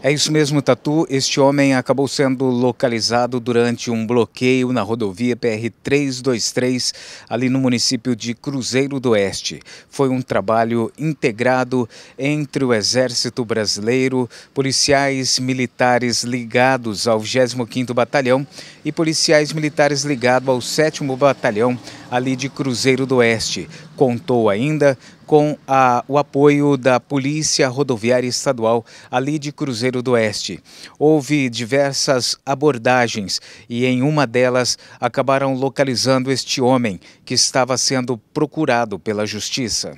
É isso mesmo, Tatu. Este homem acabou sendo localizado durante um bloqueio na rodovia PR-323, ali no município de Cruzeiro do Oeste. Foi um trabalho integrado entre o Exército Brasileiro, policiais militares ligados ao 25º Batalhão e policiais militares ligados ao 7º Batalhão, ali de Cruzeiro do Oeste contou ainda com a, o apoio da Polícia Rodoviária Estadual ali de Cruzeiro do Oeste. Houve diversas abordagens e em uma delas acabaram localizando este homem que estava sendo procurado pela Justiça.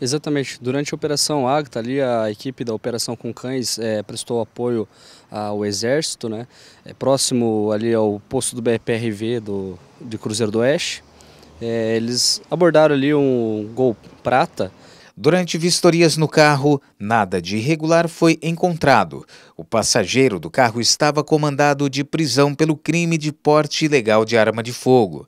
Exatamente. Durante a Operação Agta, ali a equipe da Operação com Cães é, prestou apoio ao Exército, né? É, próximo ali ao posto do BPRV do, de Cruzeiro do Oeste. É, eles abordaram ali um Gol prata. Durante vistorias no carro, nada de irregular foi encontrado. O passageiro do carro estava comandado de prisão pelo crime de porte ilegal de arma de fogo.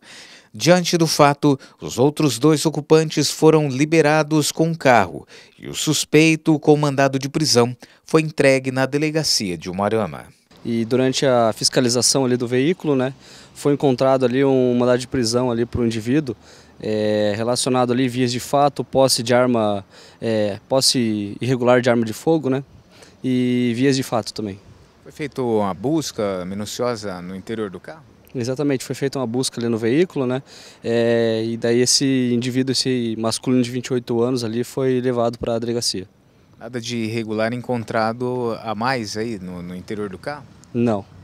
Diante do fato, os outros dois ocupantes foram liberados com o carro e o suspeito com mandado de prisão foi entregue na delegacia de Umarama e durante a fiscalização ali do veículo, né, foi encontrado ali um mandado de prisão ali para o indivíduo é, relacionado ali vias de fato, posse de arma, é, posse irregular de arma de fogo, né, e vias de fato também. Foi feita uma busca minuciosa no interior do carro? Exatamente, foi feita uma busca ali no veículo, né? É, e daí esse indivíduo, esse masculino de 28 anos ali, foi levado para a delegacia. Nada de irregular encontrado a mais aí no, no interior do carro? Não.